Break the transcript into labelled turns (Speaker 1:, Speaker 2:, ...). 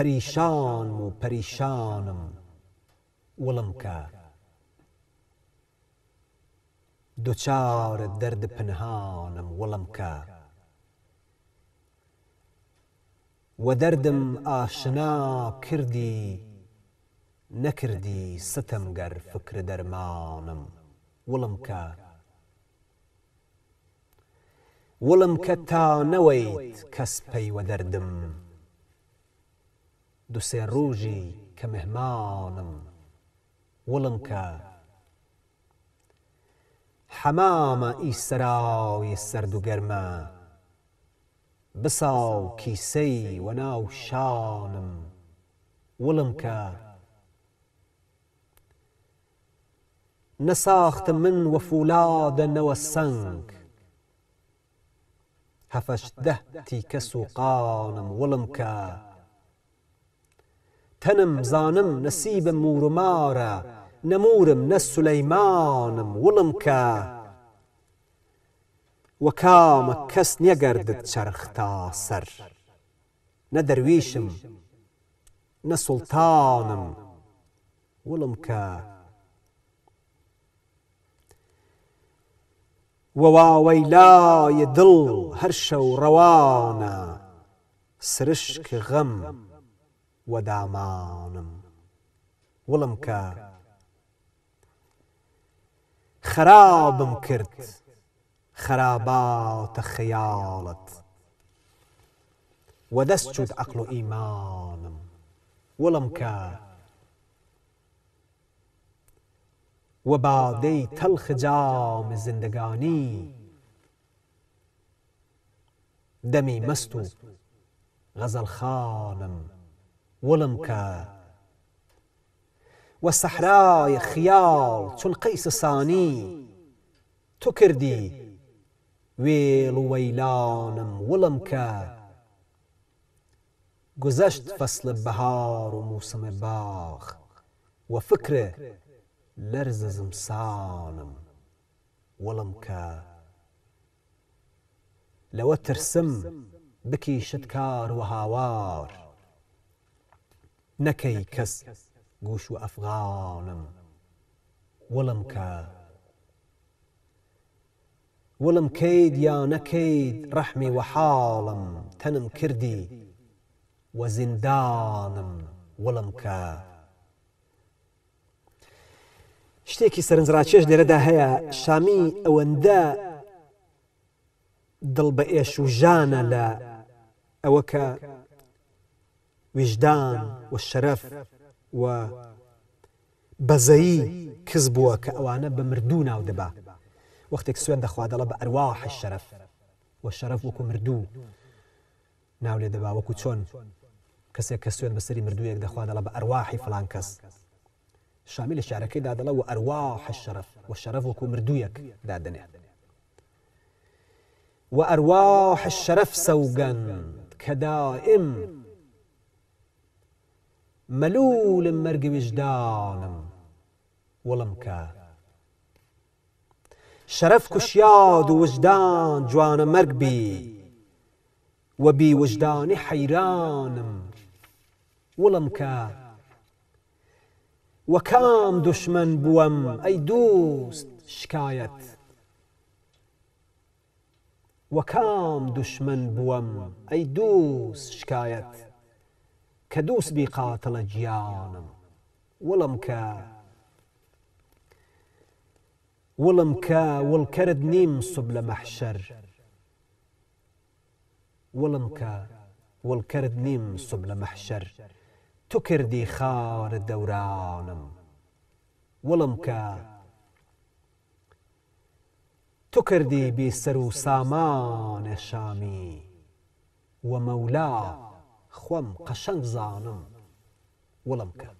Speaker 1: پریشان و پریشانم ولم که دوچار درد پنهانم ولم که و دردم آشنا کردی نەکردی ستەمگەر فکر درمانم ولم که ولم که تا نوید نەوەیت کەس پەیوە دەردم دو se ruži ka mehmanën, ullën ka. حمامة ای سراوی سرد و گرمه بساو کیسی و شانم ولم که نساخت من وفولاد فولاد نو سنگ هفش دهتی کسو قانم ولم که تنم زانم نسيب مورمارا نمورم نس سليمانم ولمكا وكام كس نيقردت شرختا تاسر ندرويشم نسلطانم ولمكا ووا لایە دڵ هرشو روانا سرشك غم ودامانم ولم كا خرابم كرت خرابات خيالت ودسجد عقل إيمانم ولم كا وبادي تلخ جام زندگاني دمي مستو غزل خانم ولم كا والصحراء خيال چون قيس ساني تو كردي ويل ويلانم ولم كا گذشت فصل بهار و موسم باغ و فکر لرز زمسانم ولم که لو ترسم بکیشت کار و هاوار نه کی کس گوش و ئەفغانم ولم کە وەڵم کەید یا نەکەید ڕەحمی وەحاڵم تەنم کردی وە زیندانم وەڵم کە شتێکی سەرنجڕاکێش لێرەدا هەیە شامی ئەوەندە دڵ بە ئێش و ژانە لە ئەوە کە وجدان والشرف و بزي كذبوا كأوانا بمردونا ودبا وقتك سوين دخوا دەبا وەختێک سوێن دەخوا دەڵە بە ئەرواح شەرف و شەرف وەکو مردوو ناو لێ دەبا وەکو چۆن کەسێک کە سوێن فلان كس شامل الشعركي شارەکەیدا دەڵە و الشرف والشرف وكو مردو يك مردوویەک دادنێ و ئەرواح شەرف سەوگەن ملول مەرگ وجدانم وڵم شرف شەرف کوشیاد و وجدان جوانە مەرگبی وەبی وجدانی حەیرانم وڵم کە وەکام دشمن بووم ئەی دووست شکایەت وەکام دشمن بووم اي دوست شكايت كدوس دۆست قاتل جيان گیانم وڵم کە وڵم کە وڵکەرت نیم سوب لە مەحشەر وڵم کە وڵکەرت نیم سوب لە مەحشەر تو کردی خاوەرە دەورانم وڵم کە تو کردی بێسەر خوام قەشەنگ زانم ولم کرد